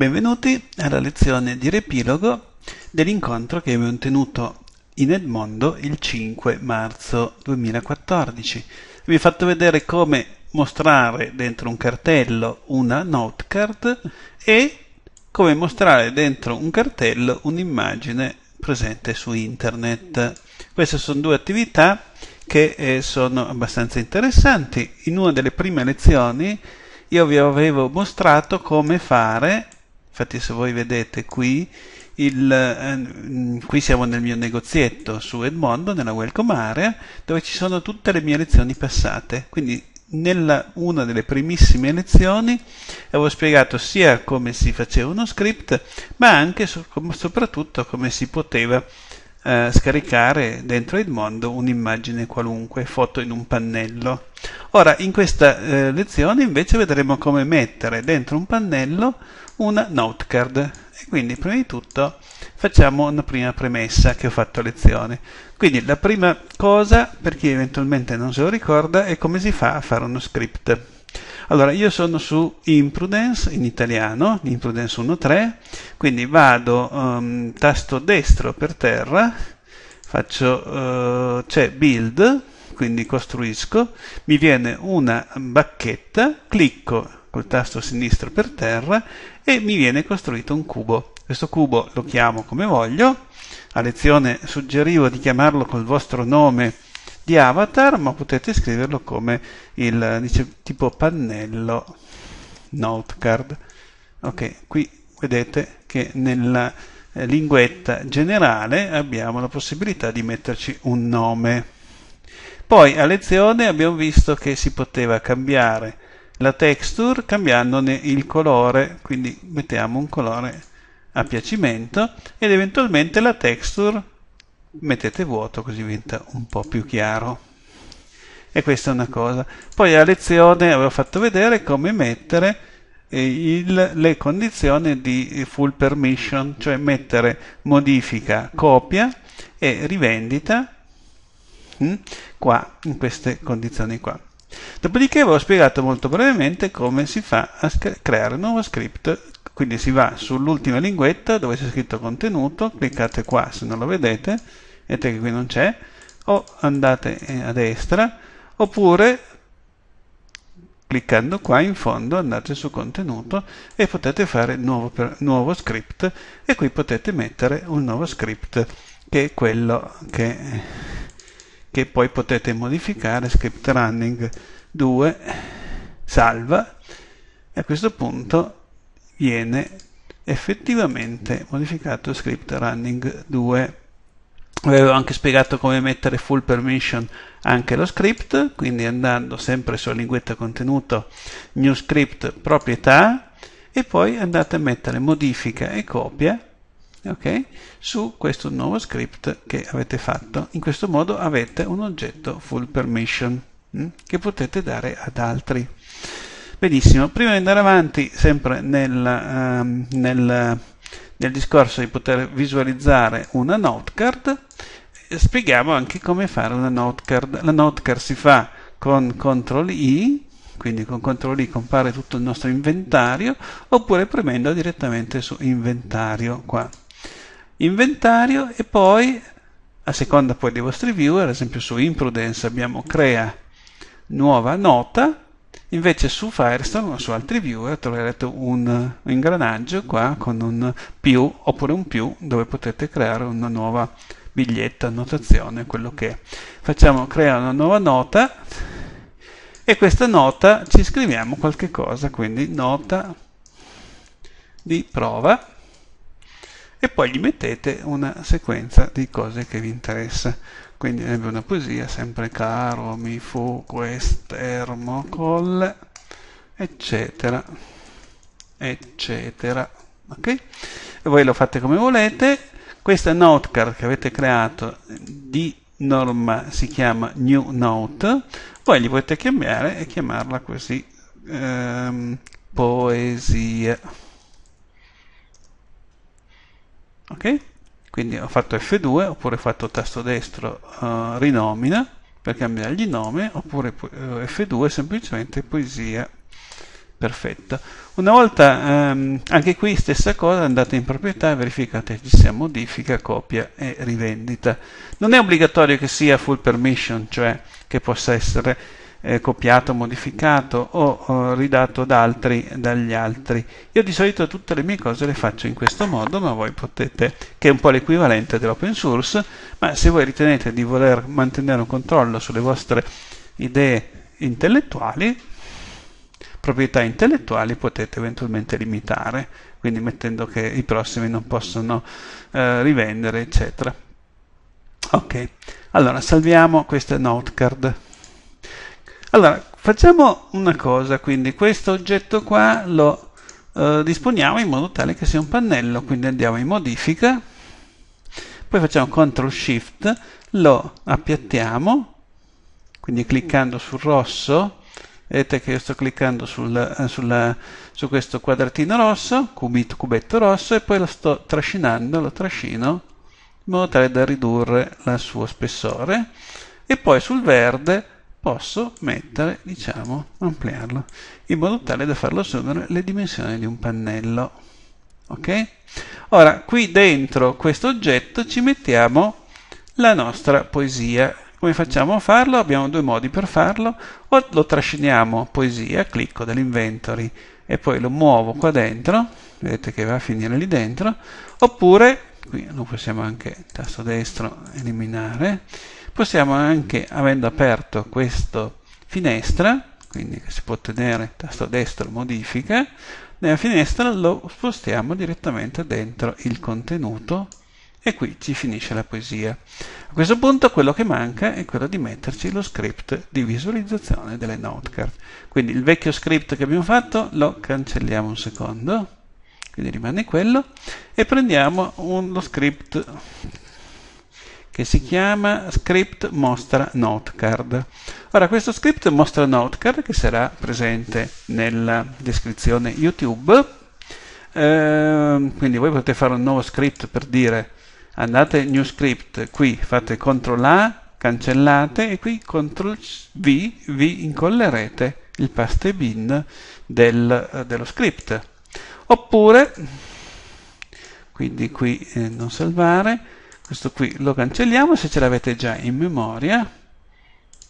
Benvenuti alla lezione di riepilogo dell'incontro che abbiamo tenuto in Edmondo il 5 marzo 2014. Vi ho fatto vedere come mostrare dentro un cartello una note card e come mostrare dentro un cartello un'immagine presente su internet. Queste sono due attività che eh, sono abbastanza interessanti. In una delle prime lezioni io vi avevo mostrato come fare Infatti se voi vedete qui, il, eh, mm, qui siamo nel mio negozietto su Edmondo, nella welcome area, dove ci sono tutte le mie lezioni passate. Quindi nella una delle primissime lezioni avevo spiegato sia come si faceva uno script, ma anche so, soprattutto come si poteva eh, scaricare dentro Edmondo un'immagine qualunque, foto in un pannello. Ora, in questa eh, lezione invece vedremo come mettere dentro un pannello una notecard e quindi prima di tutto facciamo una prima premessa che ho fatto a lezione quindi la prima cosa per chi eventualmente non se lo ricorda è come si fa a fare uno script allora io sono su Imprudence in italiano Imprudence 1.3 quindi vado um, tasto destro per terra faccio uh, c'è build quindi costruisco mi viene una bacchetta clicco col tasto sinistro per terra e mi viene costruito un cubo. Questo cubo lo chiamo come voglio, a lezione suggerivo di chiamarlo col vostro nome di avatar, ma potete scriverlo come il dice, tipo pannello notecard. Ok, qui vedete che nella eh, linguetta generale abbiamo la possibilità di metterci un nome. Poi a lezione abbiamo visto che si poteva cambiare la texture cambiandone il colore, quindi mettiamo un colore a piacimento ed eventualmente la texture mettete vuoto così diventa un po' più chiaro. E questa è una cosa. Poi a lezione avevo fatto vedere come mettere eh, il, le condizioni di full permission, cioè mettere modifica, copia e rivendita hm, qua in queste condizioni qua. Dopodiché vi ho spiegato molto brevemente come si fa a creare un nuovo script quindi si va sull'ultima linguetta dove c'è scritto contenuto, cliccate qua se non lo vedete, vedete che qui non c'è, o andate eh, a destra, oppure cliccando qua in fondo andate su contenuto e potete fare nuovo, per, nuovo script e qui potete mettere un nuovo script che è quello che che poi potete modificare, script running 2, salva, e a questo punto viene effettivamente modificato script running 2. Avevo anche spiegato come mettere full permission anche lo script, quindi andando sempre sulla linguetta contenuto, new script proprietà, e poi andate a mettere modifica e copia, okay? su questo nuovo script che avete fatto. In questo modo avete un oggetto full permission hm? che potete dare ad altri. Benissimo, prima di andare avanti, sempre nel, um, nel, nel discorso di poter visualizzare una note card, eh, spieghiamo anche come fare una note card. La note card si fa con CTRL I, quindi con CTRL I compare tutto il nostro inventario, oppure premendo direttamente su inventario qua inventario e poi a seconda poi dei vostri viewer, ad esempio su Imprudence abbiamo crea nuova nota, invece su Firestone o su altri viewer troverete un ingranaggio qua con un più oppure un più dove potete creare una nuova biglietto, annotazione, quello che è. Facciamo crea una nuova nota e questa nota ci scriviamo qualche cosa, quindi nota di prova e poi gli mettete una sequenza di cose che vi interessa. Quindi avrebbe una poesia, sempre caro, mi fu quest'ermo colle, eccetera, eccetera. Ok? E voi lo fate come volete. Questa note card che avete creato di norma si chiama new note, voi gli potete chiamare e chiamarla così, ehm, poesia. ok? Quindi ho fatto F2 oppure ho fatto tasto destro uh, rinomina per cambiargli nome oppure uh, eh, F2 semplicemente poesia perfetta. Una volta ehm, anche qui stessa cosa, andate in proprietà, verificate ci sia modifica, copia e rivendita. Non è obbligatorio che sia full permission, cioè che possa essere eh, copiato, modificato o, o ridato da altri, dagli altri. Io di solito tutte le mie cose le faccio in questo modo, ma voi potete, che è un po' l'equivalente dell'open source, ma se voi ritenete di voler mantenere un controllo sulle vostre idee intellettuali, proprietà intellettuali potete eventualmente limitare, quindi mettendo che i prossimi non possono eh, rivendere, eccetera. Ok, allora salviamo queste note card. Allora, facciamo una cosa, quindi questo oggetto qua lo eh, disponiamo in modo tale che sia un pannello, quindi andiamo in modifica, poi facciamo CTRL SHIFT, lo appiattiamo, quindi cliccando sul rosso, vedete che io sto cliccando sul, eh, sulla, su questo quadratino rosso, cubito, cubetto rosso, e poi lo sto trascinando, lo trascino in modo tale da ridurre il suo spessore, e poi sul verde posso mettere, diciamo, ampliarlo in modo tale da farlo assumere le dimensioni di un pannello. Ok? Ora, qui dentro questo oggetto ci mettiamo la nostra poesia. Come facciamo a farlo? Abbiamo due modi per farlo. O lo trasciniamo poesia, clicco dell'inventory e poi lo muovo qua dentro, vedete che va a finire lì dentro, oppure, qui lo possiamo anche, tasto destro, eliminare, possiamo anche, avendo aperto questa finestra, quindi che si può ottenere tasto destro modifica, nella finestra lo spostiamo direttamente dentro il contenuto e qui ci finisce la poesia. A questo punto quello che manca è quello di metterci lo script di visualizzazione delle notecard. Quindi il vecchio script che abbiamo fatto lo cancelliamo un secondo, quindi rimane quello, e prendiamo un, lo script che si chiama script mostra notecard. Ora questo script mostra notecard che sarà presente nella descrizione YouTube, eh, quindi voi potete fare un nuovo script per dire andate new script qui, fate CTRL A, cancellate e qui CTRL V, vi incollerete il paste bin del, eh, dello script. Oppure, quindi qui eh, non salvare, questo qui lo cancelliamo se ce l'avete già in memoria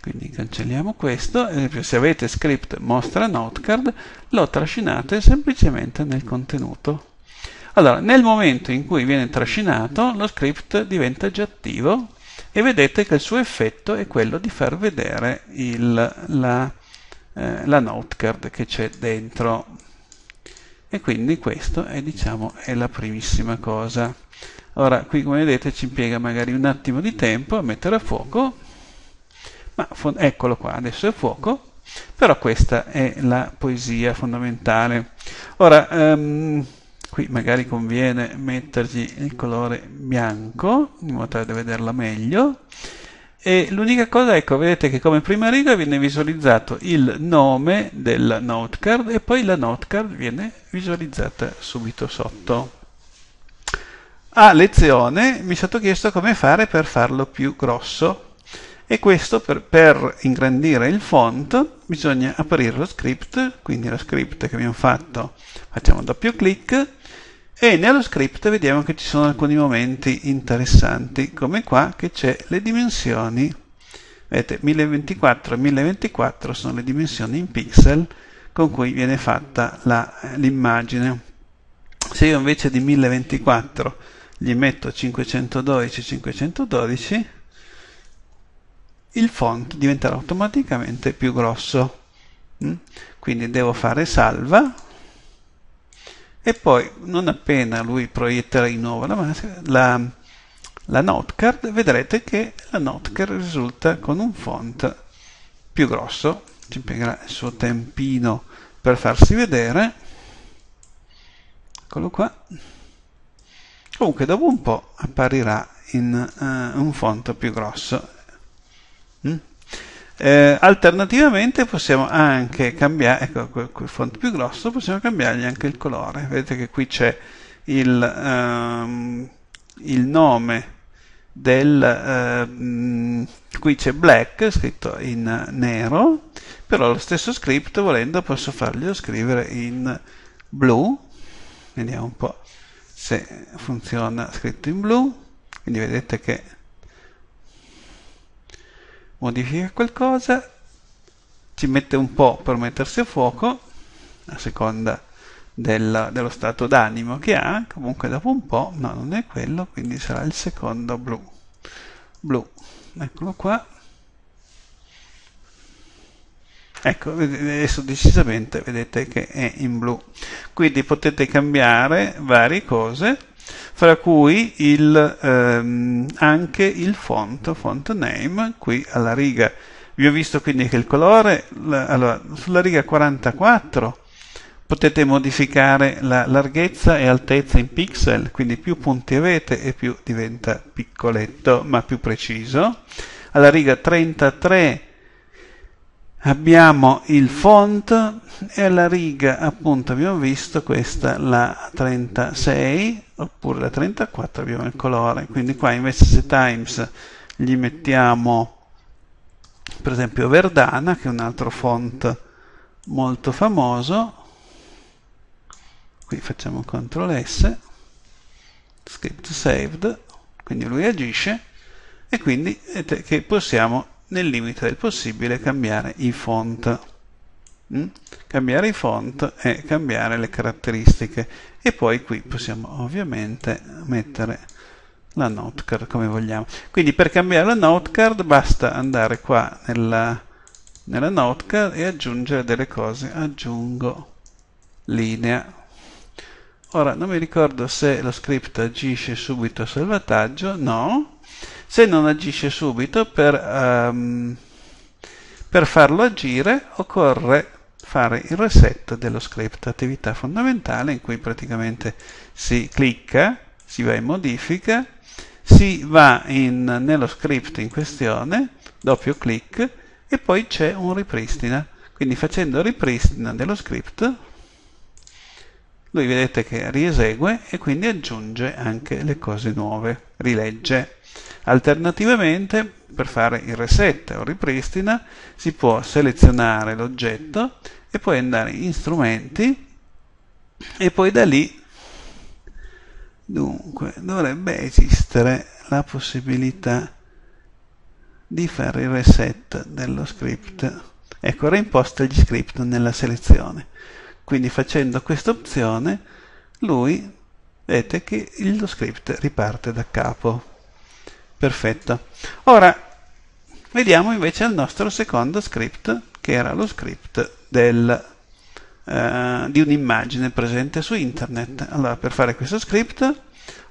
quindi cancelliamo questo ad esempio se avete script mostra notecard lo trascinate semplicemente nel contenuto allora nel momento in cui viene trascinato lo script diventa già attivo e vedete che il suo effetto è quello di far vedere il, la, eh, la notecard che c'è dentro e quindi questo è, diciamo, è la primissima cosa Ora, qui come vedete ci impiega magari un attimo di tempo a mettere a fuoco, ma eccolo qua, adesso è a fuoco, però questa è la poesia fondamentale. Ora, um, qui magari conviene mettergli il colore bianco, in modo tale da vederla meglio, e l'unica cosa, ecco, vedete che come prima riga viene visualizzato il nome della note card e poi la note card viene visualizzata subito sotto a ah, lezione mi è stato chiesto come fare per farlo più grosso e questo per, per, ingrandire il font bisogna aprire lo script, quindi lo script che abbiamo fatto facciamo doppio clic e nello script vediamo che ci sono alcuni momenti interessanti come qua che c'è le dimensioni vedete 1024 1024 sono le dimensioni in pixel con cui viene fatta l'immagine se io invece di 1024 gli metto 512 512 il font diventerà automaticamente più grosso mm? quindi devo fare salva e poi non appena lui proietterà di nuovo la, maschera, la, la note vedrete che la note risulta con un font più grosso ci impiegherà il suo tempino per farsi vedere eccolo qua comunque dopo un po' apparirà in uh, un font più grosso mm? eh, alternativamente possiamo anche cambiare ecco quel, quel, font più grosso possiamo cambiargli anche il colore vedete che qui c'è il, um, il nome del um, qui c'è black scritto in nero però lo stesso script volendo posso farglielo scrivere in blu vediamo un po' se funziona scritto in blu quindi vedete che modifica qualcosa ci mette un po' per mettersi a fuoco a seconda del, dello stato d'animo che ha comunque dopo un po' no non è quello quindi sarà il secondo blu blu eccolo qua ecco adesso decisamente vedete che è in blu quindi potete cambiare varie cose fra cui il, ehm, anche il font, font name qui alla riga vi ho visto quindi che il colore la, allora, sulla riga 44 potete modificare la larghezza e altezza in pixel, quindi più punti avete e più diventa piccoletto ma più preciso. Alla riga 33 abbiamo il font e la riga appunto abbiamo visto questa la 36 oppure la 34 abbiamo il colore quindi qua invece se times gli mettiamo per esempio verdana che è un altro font molto famoso qui facciamo ctrl s script saved quindi lui agisce e quindi eh, che possiamo nel limite del possibile cambiare i font. Mm? Cambiare i font e cambiare le caratteristiche e poi qui possiamo ovviamente mettere la note card come vogliamo. Quindi per cambiare la note card basta andare qua nella, nella note card e aggiungere delle cose. Aggiungo linea. Ora non mi ricordo se lo script agisce subito a salvataggio, no, se non agisce subito per, um, per farlo agire occorre fare il reset dello script, attività fondamentale in cui praticamente si clicca, si va in modifica, si va in, nello script in questione, doppio clic e poi c'è un ripristina. Quindi facendo ripristina dello script lui vedete che riesegue e quindi aggiunge anche le cose nuove, rilegge. Alternativamente, per fare il reset o ripristina, si può selezionare l'oggetto e poi andare in strumenti e poi da lì dunque dovrebbe esistere la possibilità di fare il reset dello script ecco reimposta gli script nella selezione quindi facendo questa opzione lui vedete che lo script riparte da capo Perfetto. Ora vediamo invece il nostro secondo script, che era lo script del, eh, di un'immagine presente su internet. Allora, per fare questo script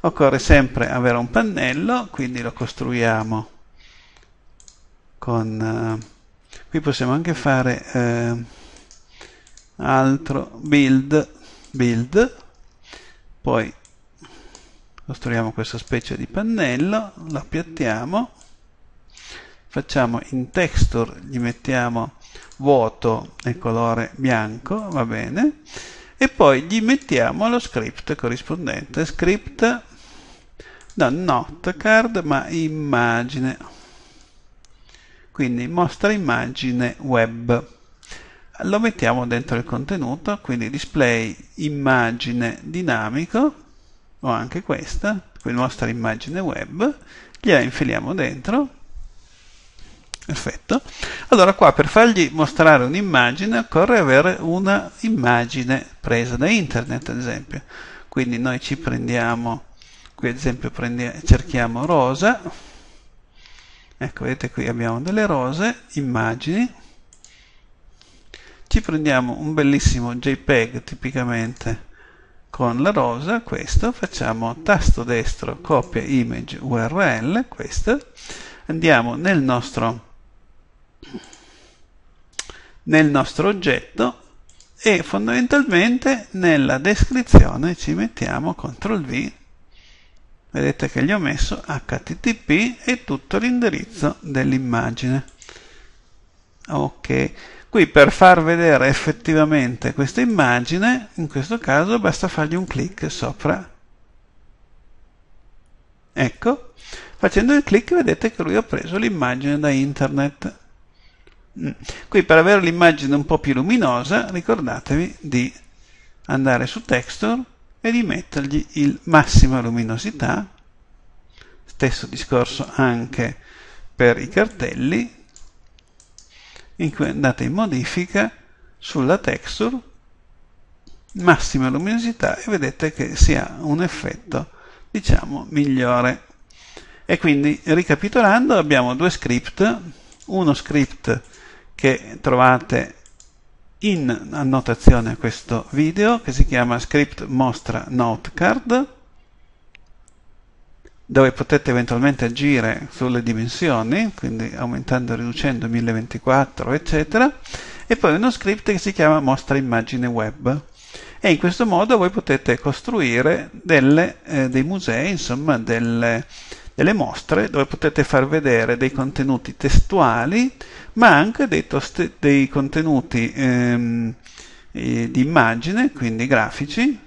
occorre sempre avere un pannello, quindi lo costruiamo con... Eh, qui possiamo anche fare eh, altro build, build, poi costruiamo questa specie di pannello, lo appiattiamo, facciamo in texture, gli mettiamo vuoto e colore bianco, va bene, e poi gli mettiamo lo script corrispondente, script, no, not card, ma immagine, quindi mostra immagine web. Lo mettiamo dentro il contenuto, quindi display immagine dinamico, o anche questa, la nostra immagine web, gliela infiliamo dentro, perfetto. Allora qua per fargli mostrare un'immagine occorre avere una immagine presa da internet ad esempio, quindi noi ci prendiamo, qui ad esempio prendiamo, cerchiamo rosa, ecco vedete qui abbiamo delle rose, immagini, ci prendiamo un bellissimo JPEG tipicamente con la rosa, questo, facciamo tasto destro, copia image URL, questo, andiamo nel nostro, nel nostro oggetto e fondamentalmente nella descrizione ci mettiamo CTRL V, vedete che gli ho messo HTTP e tutto l'indirizzo dell'immagine. Ok Qui per far vedere effettivamente questa immagine, in questo caso basta fargli un clic sopra. Ecco, facendo il clic vedete che lui ha preso l'immagine da internet. Mm. Qui per avere l'immagine un po' più luminosa ricordatevi di andare su Texture e di mettergli il massima luminosità. Stesso discorso anche per i cartelli, in cui andate in modifica sulla texture, massima luminosità e vedete che si ha un effetto diciamo migliore. E quindi ricapitolando abbiamo due script, uno script che trovate in annotazione a questo video che si chiama script mostra note card dove potete eventualmente agire sulle dimensioni, quindi aumentando, riducendo 1024, eccetera, e poi uno script che si chiama mostra immagine web. E in questo modo voi potete costruire delle, eh, dei musei, insomma, delle, delle mostre dove potete far vedere dei contenuti testuali, ma anche dei, toste, dei contenuti ehm, eh, di immagine, quindi grafici,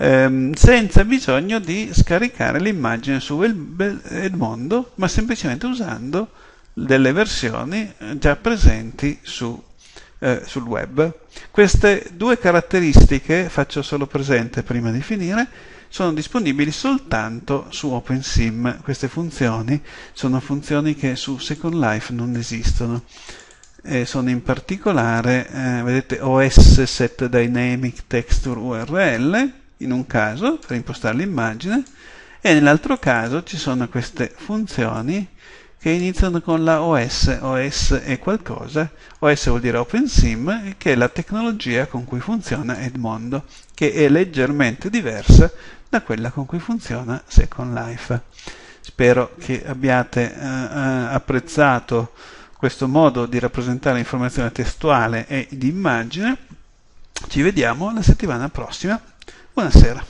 ehm, senza bisogno di scaricare l'immagine su Edmondo, eh, ma semplicemente usando delle versioni eh, già presenti su, eh, sul web. Queste due caratteristiche, faccio solo presente prima di finire, sono disponibili soltanto su OpenSim. Queste funzioni sono funzioni che su Second Life non esistono. E sono in particolare, eh, vedete, OS Set Dynamic Texture URL, in un caso per impostare l'immagine e nell'altro caso ci sono queste funzioni che iniziano con la OS, OS è qualcosa, OS vuol dire OpenSim, che è la tecnologia con cui funziona Edmondo, che è leggermente diversa da quella con cui funziona Second Life. Spero che abbiate eh, eh apprezzato questo modo di rappresentare informazione testuale e di immagine. Ci vediamo la settimana prossima. Buonasera.